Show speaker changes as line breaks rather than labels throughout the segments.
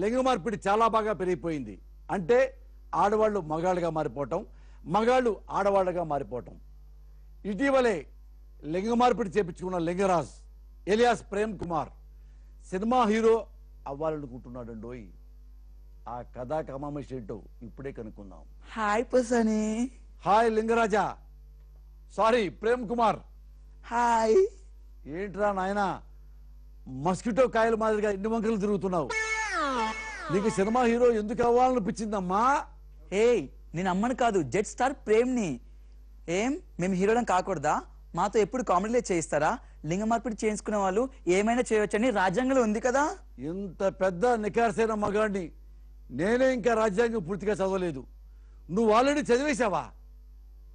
లింగ మార్పిడి చాలా బాగా పెరిగిపోయింది అంటే ఆడవాళ్ళు మగాళ్ళుగా మారిపోవటం మగాళ్ళు ఆడవాళ్ళుగా మారిపోవటం ఇటీవలే లింగ మార్పిడి చేపించుకున్న Lingaraj alias Prem Kumar cinema hero అవ్వాలనుకుంటున్నాడు డోయి ఆ కథా కమామేషన్ ఏంటో ఇప్పుడే కనుక్కుందాం
హాయ్ పసని
hi Lingaraja sorry Prem Kumar hi ఏంట్రా నాయన మస్కిటో కాయల మాదిరిగా ఇంటి వంకలు తిరుగుతున్నావు
నీకు సినిమా హీరో ఎందుకు అవ్వాలనిపించిందమ్మా ఏయ్ నేను అమ్మను కాదు జెట్ స్టార్ ప్రేమ్ని ఏం మేము హీరోలం కాకూడదా మాతో ఎప్పుడు కామెడీలే చేయిస్తారా లింగ మార్పిడి చేయించుకునే వాళ్ళు ఏమైనా చేయవచ్చని రాజ్యాంగంలో ఉంది కదా ఇంత పెద్ద నికార్సైన మగాడిని నేనే ఇంకా రాజ్యాంగం పూర్తిగా చదవలేదు నువ్వు ఆల్రెడీ చదివేశావా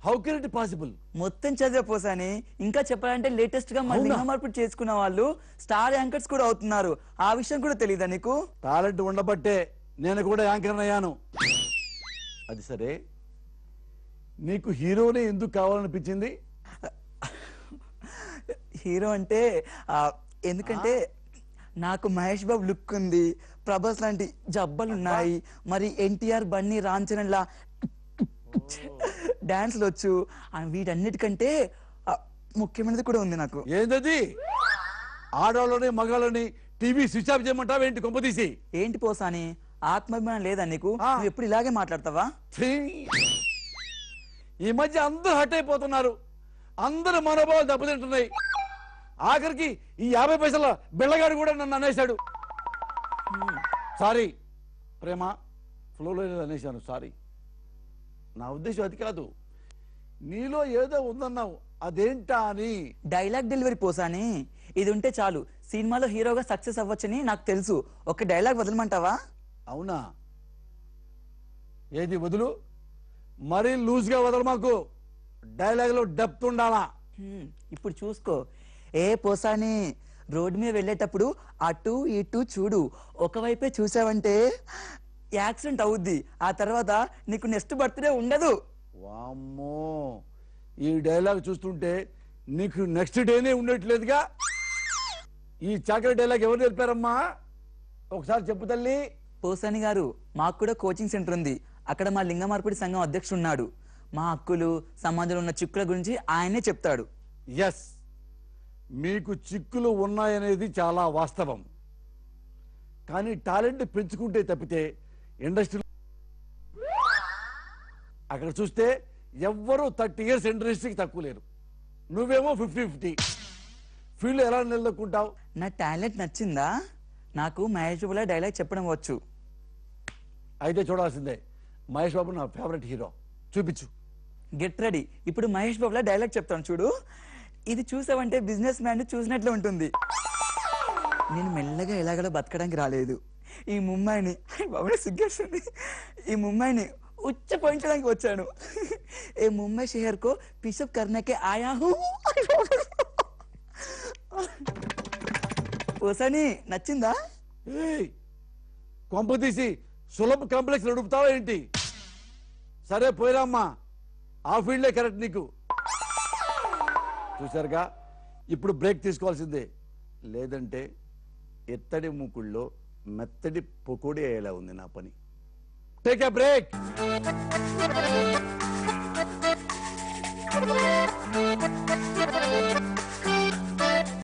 హౌ కెన్ ఇట్ పాసిబుల్ మొత్తం చదివే పోసాని ఇంకా చెప్పాలంటే లేటెస్ట్ గా మన మార్పులు చేసుకున్న వాళ్ళు స్టార్ యాంకర్స్ కూడా అవుతున్నారు ఆ విషయం కూడా తెలియదా నీకు టాలెంట్ ఉండబట్టే నేను కూడా యాంకర్ అయ్యాను అది సరే నీకు హీరోనే ఎందుకు కావాలనిపించింది హీరో అంటే ఎందుకంటే నాకు మహేష్ బాబు లుక్ ఉంది ప్రభాస్ లాంటి జబ్బలు ఉన్నాయి మరి ఎన్టీఆర్ బన్నీ రాంచరణ్ లా డాన్స్ వచ్చు వీటన్నిటికంటే ముఖ్యమైనది కూడా ఉంది నాకు ఏంటది ఆడవాళ్ళని మగాళ్ళని టీవీ స్విచ్ ఆఫ్ చేయమంటావు ఏంటి తీసి ఏంటి పోసాని ఆత్మాభిమానం లేదా నీకు ఎప్పుడు ఇలాగే మాట్లాడతావా ఈ మధ్య అందరూ హట్ అయిపోతున్నారు అందరు మనోభావాలు దెబ్బతింటున్నాయి
ఆఖరికి ఈ యాభై పైసల బిళ్ళగాడు కూడా నన్ను అనేశాడు సారీ ప్రేమ ఫ్లోలో అనేశాను సారీ నా ఉద్దేశం అది
కాదు నీలో ఏదో ఉందన్నావు అదేంటా అని డైలాగ్ డెలివరీ పోసాని ఇది ఉంటే చాలు సినిమాలో హీరోగా సక్సెస్ అవ్వచ్చని నాకు తెలుసు ఒక డైలాగ్ వదలమంటావా అవునా ఏది వదులు మరీ లూజ్గా వదలు మాకు డైలాగ్లో డెప్త్ ఉండాలా ఇప్పుడు చూసుకో ఏ పోసాని రోడ్డు మీద వెళ్ళేటప్పుడు అటు ఇటు చూడు ఒకవైపే చూసావంటే యాక్సిడెంట్ అవుద్ది ఆ తర్వాత నీకు నెక్స్ట్ బర్త్డే ఉండదు వామ్మో ఈ డైలాగ్ చూస్తుంటే నీకు నెక్స్ట్ డేనే ఉండట్లేదుగా ఈ చాకరీ డైలాగ్ ఎవరు తెలిపారమ్మా ఒకసారి చెప్పు తల్లి పోసాని గారు మాకు కూడా కోచింగ్ సెంటర్ ఉంది అక్కడ మా లింగ మార్పిడి సంఘం అధ్యక్షుడు ఉన్నాడు మా హక్కులు సమాజంలో ఉన్న చిక్కుల గురించి ఆయనే చెప్తాడు ఎస్ మీకు చిక్కులు ఉన్నాయనేది చాలా వాస్తవం కానీ టాలెంట్
పెంచుకుంటే తప్పితే ఇండస్ట్రీ అక్కడ చూస్తే
ఎవ్వరూ థర్టీ ఇయర్స్ ఇండస్ట్రీకి తక్కువ లేరు నువ్వేమో ఫిఫ్టీ ఫిఫ్టీ ఫీల్డ్ ఎలా నిలదొక్కుంటావు నా టాలెంట్ నచ్చిందా నాకు మహేష్ బాబులా డైలాగ్ చెప్పడం వచ్చు అయితే చూడాల్సిందే మహేష్ బాబు నా ఫేవరెట్ హీరో చూపించు గెట్ రెడీ ఇప్పుడు మహేష్ బాబులా డైలాగ్ చెప్తాను చూడు ఇది చూసావంటే బిజినెస్ మ్యాన్ చూసినట్లు ఉంటుంది నేను మెల్లగా ఎలాగలో బతకడానికి రాలేదు ఈ ముమ్మాయిని బాబు సిగ్గేస్తుంది ఈ ముమ్మాయిని ఉచ్చ పోయించడానికి వచ్చాను ఏ ముంబై షహర్ కో పిసప్ కర్నకే ఆయా ఓసని నచ్చిందా
కొంప తీసి సులభ కాంప్లెక్స్ నడుపుతావా ఏంటి సరే పోయిరామ్మా ఆ ఫీల్డ్లే కరెక్ట్ నీకు చూసారుగా ఇప్పుడు బ్రేక్ తీసుకోవాల్సిందే లేదంటే ఎత్తడి మూకుళ్ళో మెత్తడి పొకోడి అయ్యేలా ఉంది నా పని take a break
Thank you.